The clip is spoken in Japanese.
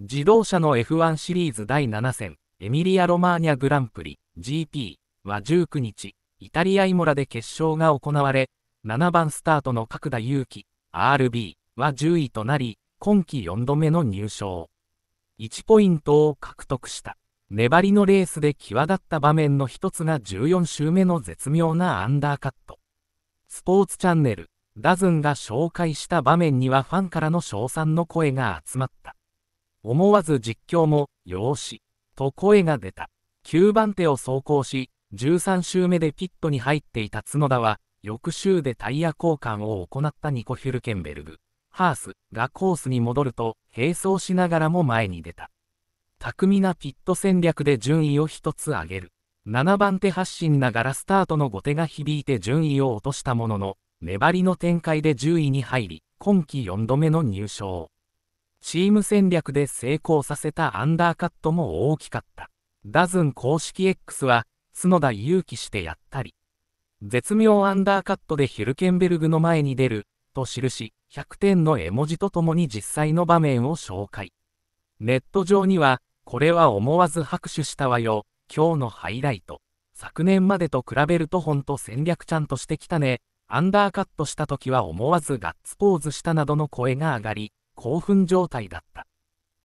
自動車の F1 シリーズ第7戦、エミリア・ロマーニャグランプリ GP は19日、イタリア・イモラで決勝が行われ、7番スタートの角田祐希 RB は10位となり、今季4度目の入賞。1ポイントを獲得した。粘りのレースで際立った場面の一つが14周目の絶妙なアンダーカット。スポーツチャンネル、ダズンが紹介した場面にはファンからの称賛の声が集まった。思わず実況も、よーし、と声が出た。9番手を走行し、13周目でピットに入っていた角田は、翌週でタイヤ交換を行ったニコ・ヒュルケンベルグ、ハースがコースに戻ると、並走しながらも前に出た。巧みなピット戦略で順位を一つ上げる。7番手発進ながらスタートの後手が響いて順位を落としたものの、粘りの展開で10位に入り、今季4度目の入賞。チーム戦略で成功させたアンダーカットも大きかった。ダズン公式 X は、角田勇気してやったり、絶妙アンダーカットでヒルケンベルグの前に出る、と記し、100点の絵文字とともに実際の場面を紹介。ネット上には、これは思わず拍手したわよ、今日のハイライト。昨年までと比べるとほんと戦略ちゃんとしてきたね、アンダーカットした時は思わずガッツポーズしたなどの声が上がり、興奮状態だった。